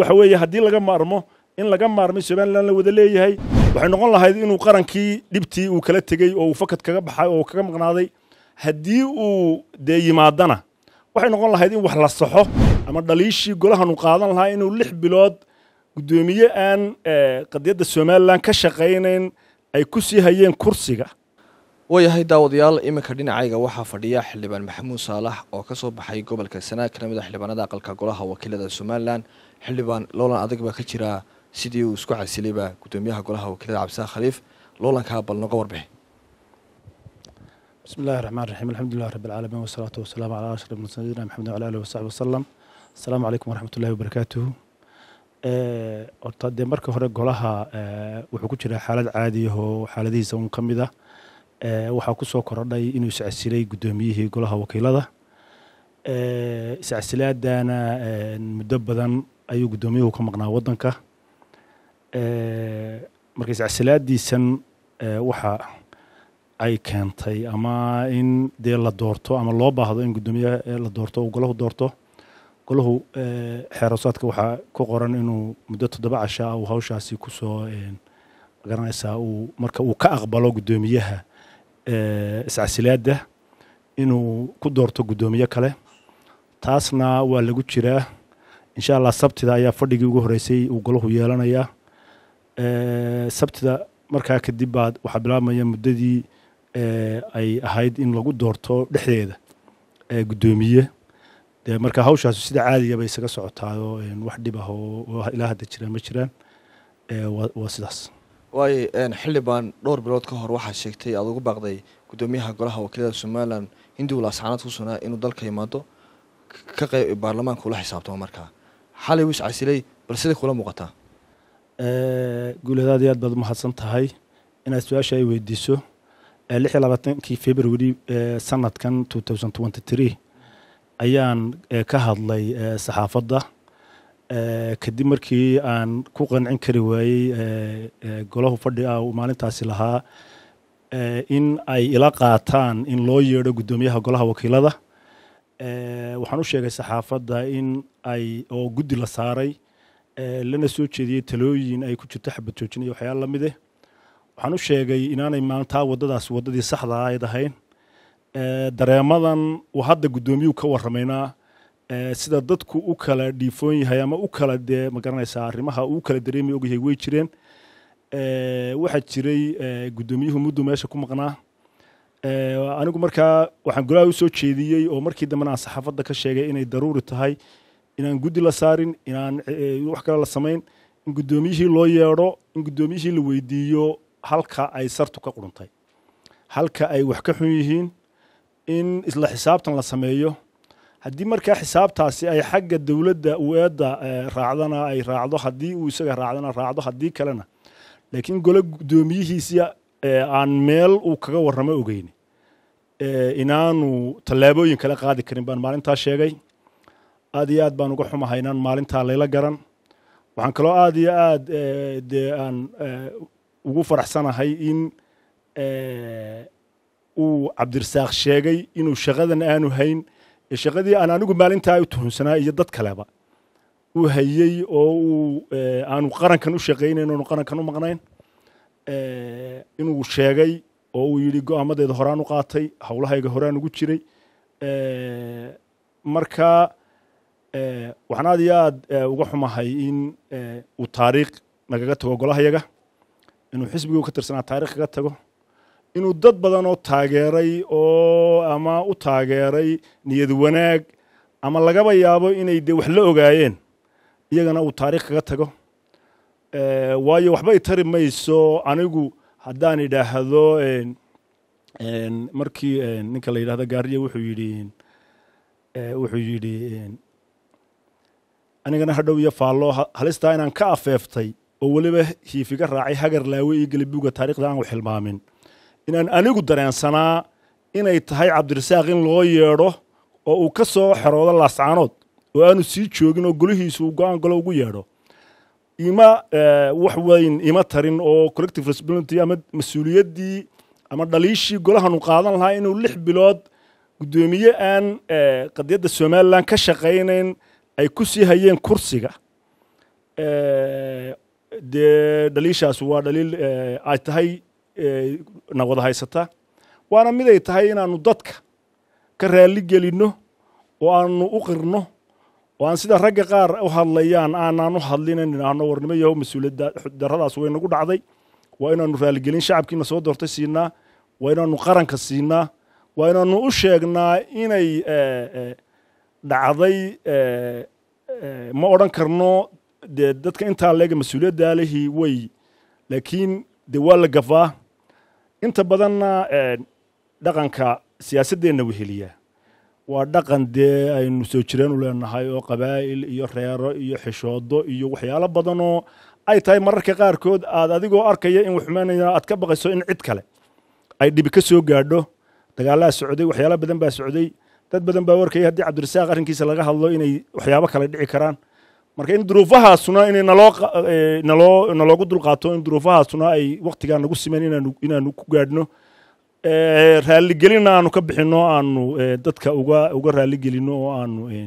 waxa weeye haddii laga maarmo in laga maarmay somalilan la wada leeyahay waxay noqon lahayd inuu qarankii dhibtii uu kala tegey oo uu fakad kaga baxay oo kaga maqnaaday haddii uu dee yimaadana waxay noqon lahayd in wax la saxo ama dhaliishii golahanu qaadan lahaa inuu lix bilood guddoomiye aan eh, qadiyadda somalilan ka shaqaynayn ay ku sii hayeen kursiga waayahay daawadayaal iminka dhinacayga waxaa fadhiya xildhibaan maxamuud saalax oo ka soo baxay gobolka sanaa kana mid a xildhibaanada aqalka golaha wakiilada somalilan xildhibaan loolan adag baa ka jiraa sidii uu isku casilayb gudoomiyaha golaha wakiilada cabdisaa khaliif lowlankaa bal noga warbe bismi illahi raxmaan raxiim alxamdulilahi rabbilcaalamiin wasalaatu wasalaamu calaa ashraf mursaliina maxamedin wala alihi wasaxbi wasalam asalaamu calaykum waraxmat ullahi wabarakaatuhu eh, horta dee marka hore golaha eh, wuxuu ku jiraa xaalad caadiyahoo xaaladihiisa un ka mid ah eh, waxaa kusoo korodhay inuu iscasilay guddoomiyihii golaha wakiilada iscasilaadaana muddo badan ayuu gudoomiyuhu ka maqnaa waddanka eh, marka iscasilaadiisan eh, waxa ay keentay ama in dee la doorto ama loo baahdo in guddoomiyaha eh, la doorto uu golahu doorto golahu xeerasaadka waxaa ku qoran inuu muddo toddoba cashaa uu hawshaasi kusoo garanaysaa uu marka uu ka aqbalo guddoomiyaha iscasilaada inuu ku doorto guddoomiye kale taasna waa lagu jiraa insha allah sabtida ayaa fadhigii ugu horeysay uu golahu yeelanayaa eh, sabtida markaa kadib baa waxaa bilaabmaya muddadii eh, ay ahayd in lagu doorto dhexdeeda eh, guddoomiye de markaa hawshaas sida caadigaba isaga socotaayo wax dhib ah oo ilaa hadda jiraan ma jiraan waa sidaas waayo xildhibaan dhowr bilood ka hor waxaad sheegtay aada ugu baaqday guddoomiyaha golaha wakiilada somalilan hinduwil asxaanaad ku sunaa inuu dalka imaado ka qeyb baarlamaanka ula xisaabtamo markaa xalay wis casilay bal siday kula muuqataa eh, guuladaad aad baad umahadsan tahay inaad su-aasha ay weydiiso eh, lix iyo labaatankii februari eh, sanadkan two thousand twenty three ayaan ka hadlay saxaafadda kadib markii aan ku qancin kari waayey golahu fadhi ah uu maalintaasi lahaa in ay ila qaataan in loo yeedho guddoomiyaha golaha wakiilada Eh, waxaan u sheegay saxaafadda in ay oo guddi la saaray eh, lana soo jeediyey talooyin ay ku jirto xabad joojin iyo waxyaala lamid eh waxaan u sheegay inaanay maantaa waddadaasi waddadii saxdaa ayd ahayn eh, dareemadan hadda guddoomiyuu ka warramaynaa sida dadku u kala dhiifoon yahay ama u kala dee magaranaysaa arrimaha uu kala dareemay ogyahay way jireen waxaa jiray guddoomiyuhu muddu meesha ku maqnaa anigu markaa waxaan golaha u soo jeediyey oo markii dambena aan saxaafadda ka sheegay inay daruuri tahay inaan guddi la saarin inaan wax kale la samayn in guddoomiyihii loo yeedho in guddoomiyihii la weydiiyo halka ay sartu ka quruntay halka ay wax ka xun yihiin in isla xisaabtan la sameeyo haddii markaa xisaabtaasi ay xagga dowladda ueedda raacdana ay raacdo haddii uu isaga raacdana raacdo haddii kalena laakiin gole guddoomiyihiisia Eh, aan meel uu kaga warramo ogeyni eh, inaanu tallaabooyin kale qaadi karin baan maalintaa sheegay aad iyo aad baan uga xumahay inaan maalintaa layla garan waxaan kaloo aad iyo aad eh, dee aan ugu faraxsanahay in uu cabdirasaaq sheegay inuu shaqadan aanu hayn shaqadii aan anigu maalintaa u tuhunsanaa iyo dad kaleba uu hayey oo uu aanu qarankan u shaqaynayn oonu qarankan u maqnayn inuu sheegay oo uu yidhi go-aamadeeda horaan u qaatay howlahayga horaan ugu jiray marka waxaan aad iyo aad uga xumahay in uu taariikh nagaga tago golahayaga inuu xisbigii ka tirsanaa taarikh kaga tago inuu dad badan oo taageeray oo ama u taageeray niyad wanaag ama lagaba yaabo inay dee wax la ogaayeen iyagana uu taarikh kaga tago Eh, waayo waxbay tari mayso anigu haddaan idhaahdo markii ninka la yidhahdo gaariya wuxuu yidhi eh, wuxuu yidhi anigana hadhow iyo faallo halistaa inaan ka afeeftay oo weliba hiifiga raacay hagar laawe iyo gelibuga taariikhda aanu xilmaamin inaan anigu dareensanaa inay tahay cabdirasaaq in loo yeedho oo uu ka soo xeroodo laascaanood oo aanu sii joogin oo golihiisa uu go-aan galo ugu yeedho ima eh, wax weyn ima tarin oo collective responsibility ama mas-uuliyaddii ama dhaliishii golahanu qaadan lahaa inuu lix bilood guddoomiye aan eh, qadiyadda somalilan ka shaqaynayn ay ku sii hayeen kursiga eh, dee dhaliishaas waa dhaliil ay tahay na wada haysata waana mid ay tahay inaanu dadka ka raali gelinno oo aanu u qirno oo aan sida ragga qaar u hadlayaan aanaan u hadlin in idhaahno warnimo yahow mas uuliyadda daradaas way nagu dhacday waa inaanu raaligelin shacabkiina soo doortay siinaa waa inaanu qaranka siinaa waa inaanu u sheegnaa inay eh, eh, dhacday eh, ma odhan karno dee dadka intaa leega mas-uuliyaddaa lehii wey laakiin dee waa la gafaa inta badanna dhaqanka siyaasaddeenna weheliyaa waa dhaqan dee aynu soo jireen u leenahay oo qabaa'il iyo reero iyo xishoodo iyo waxyaalo badanoo ay tahay mararka qaarkood aad adigoo arkaya in wuxumaynaya aad ka baqayso in cid kale ay dhibi ka soo gaadho dagaalaha socday waxyaalo badan baa socday dad badan baa warkaya haddii cabdirasaaq arrinkiisa laga hadlo inay waxyaabo kale dhici karaan marka in duruufahaasuna inay naloo eh, naloogu dulqaato in duruufahaasuna ay wakhtigaa nagu simeen inaanu inaanu ku gaadhno Eh, raaligelina aanu ka bixino o aanu eh, dadka uga uga raaligelino oo aanu eh,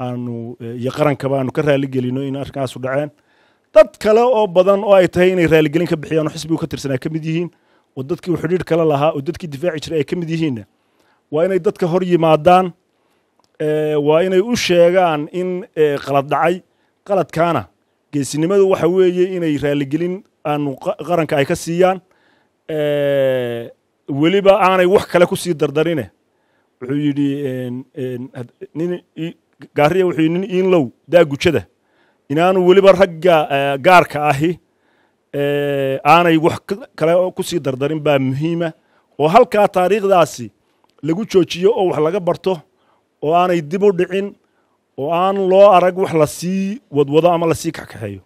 aanu iyo qarankaba aanu ka raaligelino in arrinkaasu dhaceen dad kale oo badan oo ay tahay inay raaligelin ka bixiyaan oo xisbigu ka tirsanaa ay ka mid yihiin oo dadkii u xidhiir kale lahaa oo dadkii difaaci jiray ay ka mid yihiinna waa inay dadka hor yimaadaan waa inay u sheegaan in qalad dhacay qaladkaana geesinimadu waxa weeye inay raaligelin aanu qaranka ay ka siiyaan weliba aanay wax kale ku sii dardarine wuxuu yidhi nin gaariya wuxuu yidhi nin iinlow daagujada inaanu weliba ragga eh, gaarka ahi eh, aanay wax kale ku sii dardarin baa muhiima oo halkaa taariikhdaasi lagu joojiyo oo wax laga barto oo aanay dib u dhicin oo aan loo arag wax lasii wadwado ama lasii kaxkaxeeyo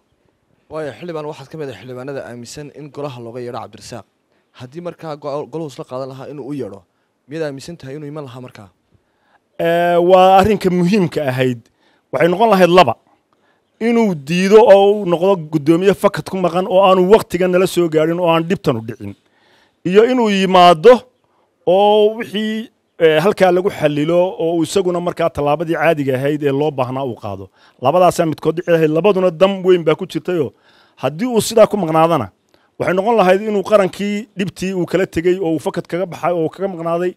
waayo xildhibaan waxaad ka mid a xildhibaanada aaminsan in golaha looga yeedho cabdirasaaq haddii markaa goluhus la qaadan lahaa inuu u yeedho miyaad aaminsan tahay inuu iman lahaa markaa waa arrinka muhiimka ahayd waxay noqon lahayd laba inuu diido oo uu noqdo guddoomiye fakad ku maqan oo aanu wakhtiga nala soo gaarin oo aan dhibtanu dhicin iyo inuu yimaado oo wixii halkaa lagu xalilo oo isaguna markaa tallaabadii caadiga ahayd ee loo baahnaa uu qaado labadaasaa midkood dhici lahayd labaduna dam weyn baa ku jirtayo haddii uu sidaa ku maqnaadana waxay noqon lahayd inuu qarankii dhibtii uu kala tegey oo uu fakad kaga baxay oo kaga maqnaaday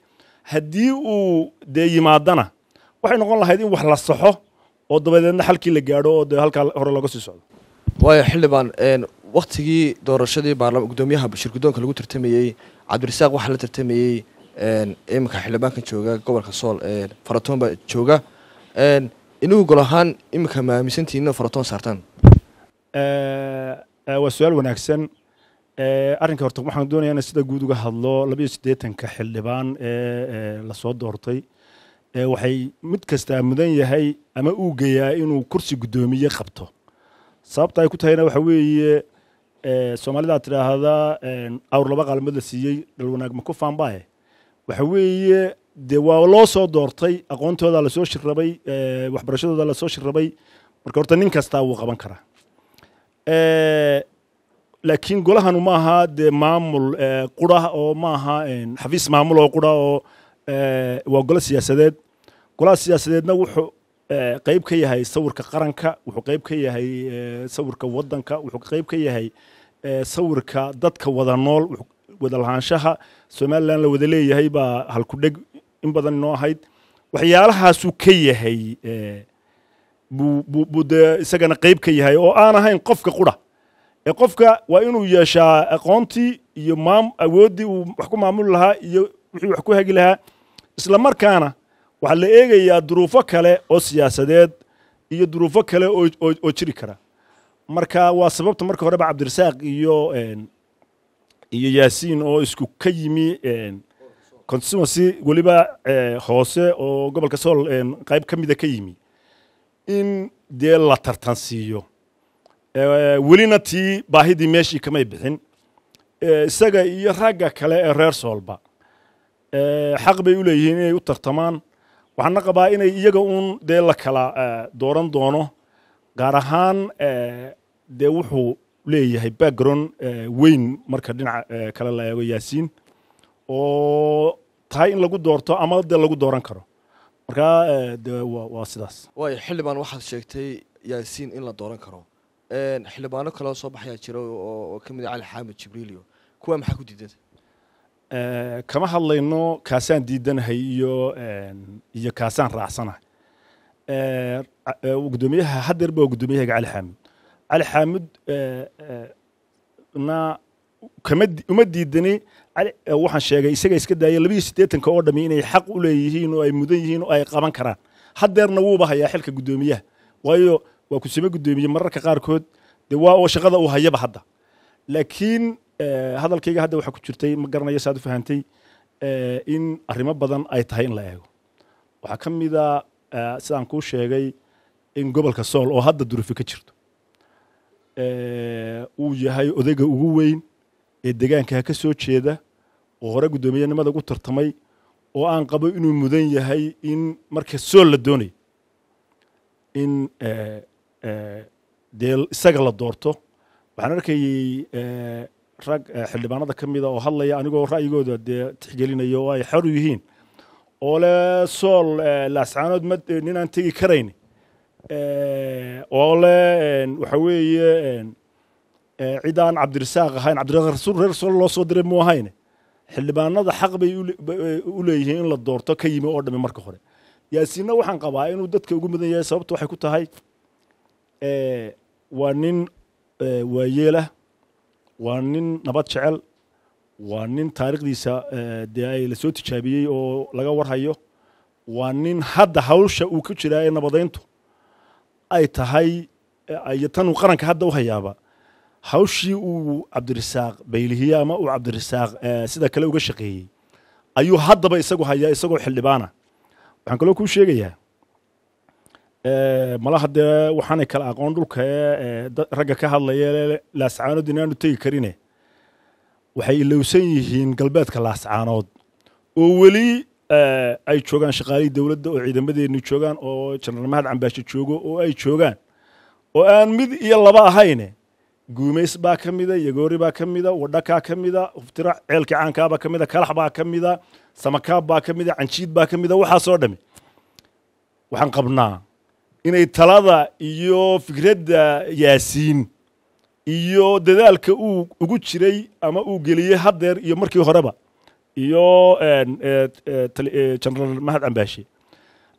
haddii uu dee yimaadana waxay noqon lahayd in wax la saxo oo dabadeedna xalkii la gaadho oo dee halkaa hore looga sii socdo waayo xildhibaan wakhtigii doorashadii baarlama gudoomiyaha bashirguddoonka lagu tartamayey cabdirasaaq waxaa la tartamayey iminka xildhibaankan jooga gobolka sool faratoon baa jooga inuu gol ahaan iminka ma aaminsantihiin inad faratoon saartaan waa su-aal wanaagsan Eh, arrinka horta waxaan doonaya ina sida guud uga hadlo labaiyo sideetanka xildhibaan ee eh, eh, lasoo doortay waxay mid kastaa mudan yahay ama uu geyaa inuu kursi guddoomiye qabto sababta ay ku tahayna waxa weeye soomaalida ad tidhaahdaa awr laba qaalmood la siiyey dhalwanaag ma ku faanbae waxa weeye dee waa loo soo doortay aqoontooda lasoo shirabay waxbarashadooda lasoo shirabay marka horta nin kastaa wuu qaban karaa laakiin golahanu eh, ma aha dee eh, maamul qura oo maaha xafiis maamul oo qura oo eh, waa golo siyaasadeed golaha siyaasadeedna wuxuu qeyb ka yahay sawirka qaranka wuxuu qeyb ka yahay sawirka wadanka wuxuu qayb ka yahay sawirka dadka wada nool wada somalilan la wada leeyahay baa dheg in badan inoo ahayd waxyaalahaasuu ka yahay buu dee isagana qeyb ka yahay oo aan ahayn qofka qura qofka waa inuu yeeshaa aqoontii iyo awooddii uu wax ku maamuli lahaa iyo wixii wax ku hagi lahaa isla markaana waxaa la eegayaa duruufo kale oo siyaasadeed iyo duruufo kale oo jiri kara marka waa sababta marka horeba cabdirasaaq iyo iyo yaasiin oo isku ka yimi constituency weliba hoose oo gobolka sool qayb ka mida ka yimi in dee la tartansiiyo Eh, welina tii baahidii meeshii kamay bixin eh, isaga iyo ragga kale ee reer soolba eh, xaq bay u leeyihiin inay u tartamaan waxaana qabaa inay iyaga uun dee la kala dooran doono gaar ahaan dee wuxuu leeyahay background weyn marka dhinac kale la eego yaasiin oo tahay in lagu doorto ama dee lagu dooran karo markaa de waa sidaas waayo xildhibaan waxaad sheegtay yaasiin in la dooran karo xildhibaano kaleo soo baxayaa jira oo kamid a ah cali xaamid jibriilio kuwaa maxaa ku diidada eh, kama hadlayno kaasaan diidanahay iyo iyo kaasaan raacsanahay eh, eh, gudoomiyaha haddeerba waa guddoomiyahaga cali xaamid cali xaamid na kama uma diidani waxaan sheegay isaga iska daaya labiiyo sideetanka oo dhammi inay xaq u leeyihiin oo ay mudan yihiin oo ay qaban karaan haddeerna wuuba hayaa xilka gudoomiyaha waayo waa kusibe gudoomiye mararka qaarkood de waa oo shaqada uu hayaba hadda laakiin eh, hadalkayga hadda waxaa ku jirtay ma garanayo saad u fahantay eh, in arrimo badan ay tahay in la eego waxaa ka a eh, sidaan kuu sheegay in gobolka sool oo hadda durufi ka jirto uu yahay odayga ugu weyn ee degaankaa ka soo jeeda oo hore guddoomiyenimada ugu tartamay oo aan qabo inuu mudan yahay in marka sool la doonay in dee isaga la doorto waxaan arkayay e, rag e, xildhibaanada ka mida oo hadlaya anigoo ra'yigooda dee tixgelinayo oo ay xor yihiin oo le sool e, laascaanood nin aan tegi karayn oo le waxa weeye cid aan cabdirasaaq ahayn cabdirasaaq reer sool loo soo diray muu ahayne xildhibaanada xaq bay u leeyihiin in la doorto ka yimi oo dhami marka hore yaasiinna waxaan qabaa inuu dadka ugu mudan yahay sababta waxay ku tahay Eh, waa nin eh, waayeelah waa nin nabad jecel waa nin taariikhdiisa eh, dee ay lasoo tijaabiyey oo laga warhayo waa nin hadda hawsha uu ku jiraa ee nabadayntu ay tahay iyo tanuu qaranka hadda u hayaaba hawshii uu cabdirasaaq baylihiye ama uu cabdirasaaq sida kale uga shaqeeyey ayuu haddaba isagu hayaa isagoo xildhibaana waxaan kaloo kuu sheegayaa Eh, malaha dee waxaanay kala aqoon dhulka ee eh, ragga ka hadlaya laascaanood inaanu tegi karine waxay ilowsan yihiin galbeedka laascaanood oo weli eh, ay joogaan shaqaalihii dowladda oo ciidamadeennu joogaan oo jenaraal mahad cambaashe joogo oo ay joogaan oo aan mid iyo laba ahayne guumays baa ka mida yagoori baa ka mida wadhakaa ka mida uftira ceelkii caankaabaa ka mida kalax baa ka mida samakaab baa ka mida canjiid baa ka mida waxaasoo dhami waxaan qabnaa inay talada iyo fikradda yaasiin iyo dadaalka uu ugu jiray ama uu geliyey haddeer iyo markii horeba iyo jenaraal e, e, e, mahad cambaashe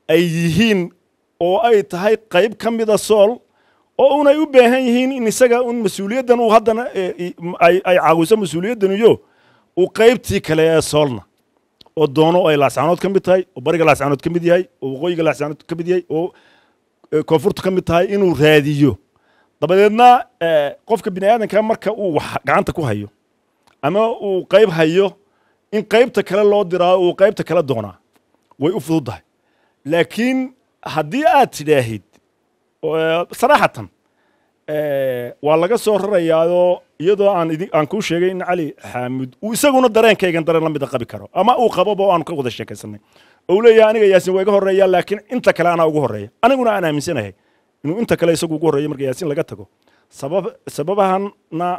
ay yihiin oo ay tahay qayb ka mida sool oo unay u baahan yihiin in isaga un mas-uuliyaddan uu haddana ay caawiso mas-uuliyaddan iyo uu qaybtii kale ee soolna oo doono oo ay laascanood ka mid tahay oo bariga laascanood ka mid yahay oo waqooyiga laascanood ka mid yahay oo koonfurtu ka mid tahay inuu raadiyo dabadeedna qofka bini aadanka marka uu wax gacanta ku hayo ama uu qayb hayo in qaybta kale loo diraa uu qaybta kale doonaa way u fududdahay laakiin haddii aad tidhaahid saraaxatan waa laga soo rarayaao iyadoo aan kuu sheegay in cali xaamid uu isaguna dareenkaygan dareen la mida qabi karo ama uu qaboba o aanu ka wada sheekaysanay ou leeyahay aniga yaasin waa iga horeeya laakiin inta kale anaa ugu horeeya aniguna aan aaminsanahay inuu inta kale isagu ugu horreeya marka yaasin laga tago sabab sababahana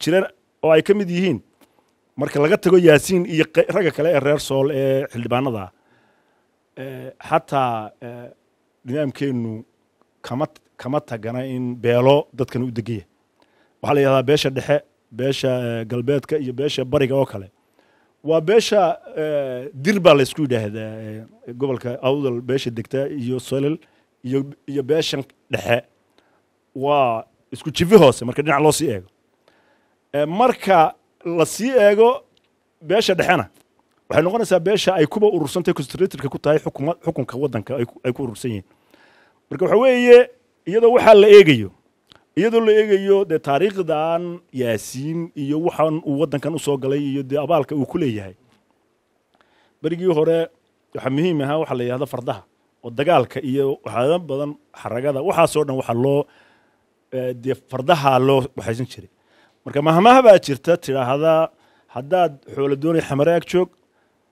jira oo ay ka mid yihiin marka laga tago yaasiin iyo ragga kale ee reer sool ee xildhibaanada xataa nidaamkeennu kama kama tagana in beelo dadkan u degaya waxaa la yidhahdaa beesha dhexe beesha galbeedka iyo beesha bariga oo kale waa beesha e, dir baa la laysku yidhaahdaa e, gobolka awdal beesha degta iyo solel iyo iyo beeshan dhexe waa isku jifi hoose marka dhinac loo sii eego e, marka la sii eego beesha dhexena waxay noqonaysaa beesha ay kuba urursantahay constratorka ku tahay xukunka waddanka ay ku urursan yihiin marka waxa weeye iyadoo waxaa la eegayo iyadoo la eegayo dee taariikhdan yaasiin iyo waxaan uu waddankan usoo galay iyo dee abaalka uu ku leeyahay berigii hore waxaa muhiim ahaa waxaa la yidhahda fardaha oo dagaalka iyo waxyaala badan xaragada waxaasoo dhan waxaa loo dee fardahaa loo waxaysan jiray marka mahmaha baa jirta tidhaahdaa haddaad xoolo doonay xamare ag joog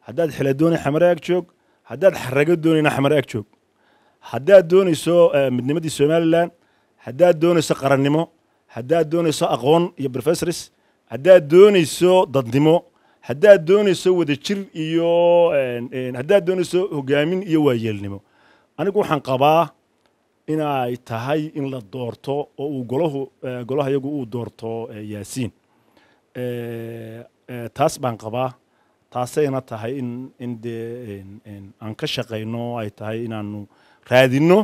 haddaad xila doonay xamare ag joog haddaad xarago doonayna xamare ag joog haddaad doonayso midnimadii somalilan haddaad doonayso qarannimo haddaad doonayso aqoon iyo rofessors haddaad doonayso dadnimo haddaad doonayso wadajir iyo haddaad doonayso hogaamin iyo waayeelnimo anigu waxaan qabaa inay tahay in la doorto oo uu golahu e, golaha yagu uu doorto e, yaasiin e, taas baan qabaa taasayna tahay in in dee aan ka shaqayno ay tahay inaanu raadinno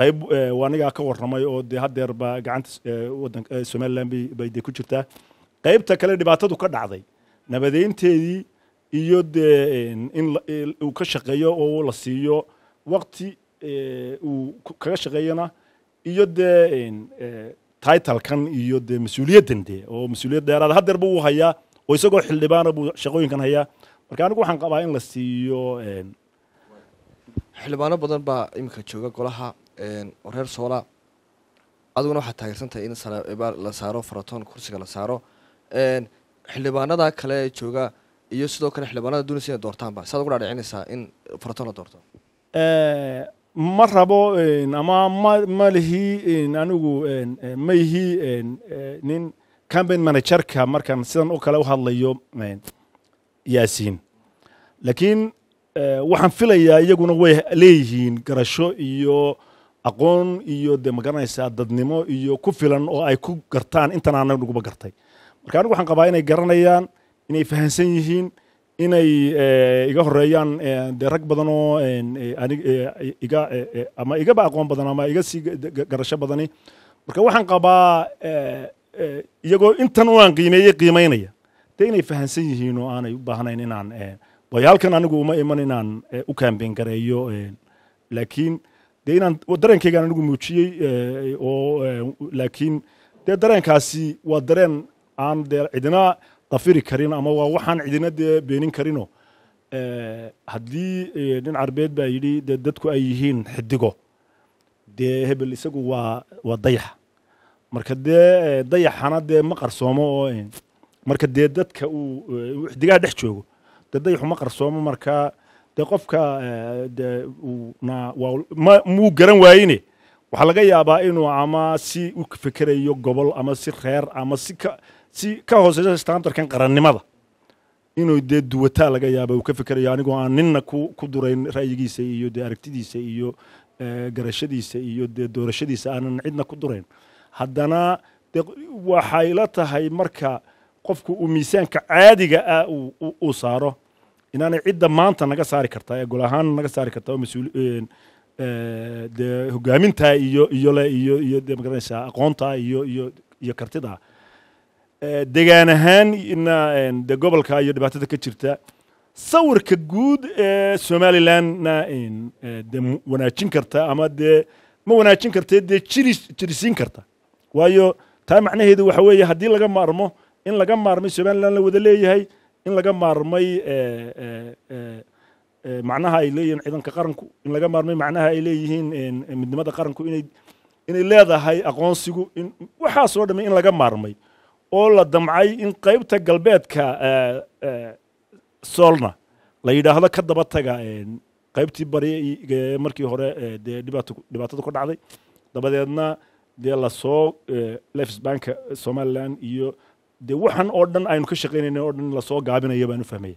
qayb eh, anigaa ka waramay oo dee hadeerba gacanta eh, eh, somalilan bay dee ku jirtaa qaybta kale dhibaatadu ka dhacday nabadeynteedii iyo dee in uu ka shaqeeyo oo la siiyo waqti uu kaga shaqeeyana iyo dee titlekan iyo dee mas-uuliyaddan dee oo mas-uuliyad dheeraada haddeerba wuu hayaa oo isagoo xildhibaana buu shaqooyinkan hayaa marka anigu waxaan qabaa in la siiyo xildhibaano badan baa iminka jooga golaha reer soola aduguna waxaad taageersantahay in la saaro faratoon kursiga la saaro xildhibaanada kale ee jooga iyo sidoo kale xildhibaanada duunaysa inay doortaanba saad ugu dhaadhicinaysaa in faratoon la doorto ma rabo ama ma ma lihi anigu ma ihi nin cambain managerka markaan sidan u kale u hadlayo yaasiin laakiin waxaan filayaa iyaguna way leeyihiin garasho iyo aqoon iyo dee magaranaysaa dadnimo iyo ku filan oo ay ku gartaan intan aanan naguba gartay marka anigu waxaan qabaa inay garanayaan inay fahansan yihiin inay eh, iga horeeyaan eh, dee rag badanoo eh, niga ama igaba aqoon badan ama iga sii garasho badani marka waxaan qabaa iyagoo intan unaan qiimeeyey qiimaynaya dee inay fahansan yihiin oo aanay u baahnayn inaan waayo halkan anigu uma iman inaan u kaambeyn gareeyo laakiin dee inaan dareenkaygaan anigu muujiyey eh, eh, oo eh, laakiin dee dareenkaasi waa dareen aan dee cidina dafiri karin ama waa waxaan cidina dee beenin karino haddii nin carbeed baa yidhi dee dadku ay yihiin xidigo dee hebel isagu waa waa dayax marka dee dayaxana dee ma qarsoomo oo marka dee dadka uu xidigaha dhex joogo dee dayaxu ma qarsoomo markaa dee qofka eh, muu garan waayine waxaa laga yaabaa inuu ama si u fikerayo gobol ama si reer ama si ka hooseysa standardkan qarannimada inuu dee duwataa laga yaaba uu ka fikerayo anigoo aan ninna ku durayn ra'yigiisa iyo dee aragtidiisa iyo eh, garashadiisa iyo dee doorashadiisa aanan cidna ku durayn haddana de waxay la tahay marka qofku uu miisaanka caadiga ah uu saaro inaanay cidda maanta naga saari kartaa ee gol ahaan naga saari karta oo mas-uul dee hogaamintaa iyo le iyo iyo dee magaranaysaa aqoonta iyo iyo iyo kartida degaan ahaan ina dee gobolka iyo dhibaatada ka jirta sawirka guud ee somalilandna dee wanaajin karta ama dee ma wanaajin kartee dee jiri jirisiin karta waayo taa macnaheedu waxa weeye haddii laga maarmo in laga maarmay somalilan la wada leeyahay in laga maarmay eh, eh, eh, macnaha ay leeyihiin ciidanka qaranku in laga maarmay macnaha ay leeyihiin midnimada qaranku inay inay leedahay aqoonsigu in waxaasoo dhamay in laga maarmay oo la damcay in qaybta galbeedka soolna la yidhaahdo ka daba taga qaybtii bari markii hore dee dhibaatada ku dhacday dabadeedna dee lasoo lefsbanka somalilan iyo dee waxan oo dhan aynu ka shaqaynayn oo dhan lasoo gaabinaya baan u fahmaya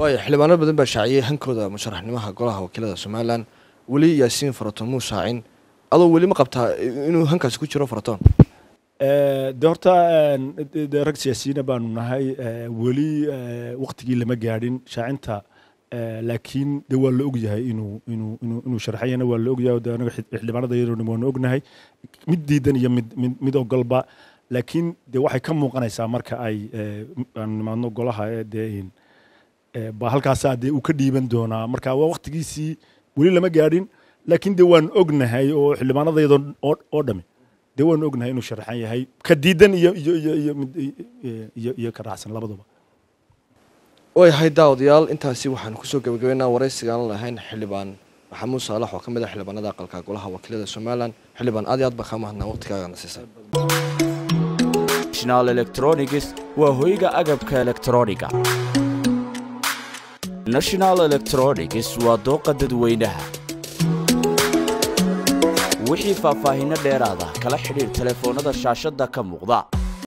waaya xildhibaano badan baa shaaciyey hankooda musharaxnimaha golaha wakiilada somalilan weli yaasiin faraton muu shaacin adoo weli ma qabtaa inuu hankaasi ku jiro faraton eh, de horta eh, de rag siyaasiyiina baanu nahay eh, weli waqtigii lama gaadhin shaacinta laakiin dee waa la ogyahay inuu inuu inuu inuu sharxayana waa la ogyahay de anaga xildhibaanada iyadoona waanu ognahay mid diidan iyo mid mid mid ogolba laakiin de waxay ka muuqanaysaa marka ay eh, aanu nimaadno golaha de eh, baa halkaasaa ah dee uu ka dhiiban doonaa marka waa waktigiisii weli lama gaadhin laakiin de waanu ognahay oo xildhibaanadayada oo dhami de waanu ognahay inuu sharaxan yahay ka diidan iyo iyo ka raacsan labaduba waayahay daawadayaal intaasi waxaanu kusoo gabagabaynaa waraysigaan lahayn xildhibaan maxamuud saalax oo ka mid a ah xildhibaanada aqalka golaha wakiilada somalilan xildhibaan aad iyo aad baa kaa mahadnaa waqtigaaga nasiisa national electronics waa hoyga agabka elektroniga national electronics waa dooqa dadweynaha wixii faahfaahinno dheeraada kala xidhiir teleefoonada shaashadda ka muuqda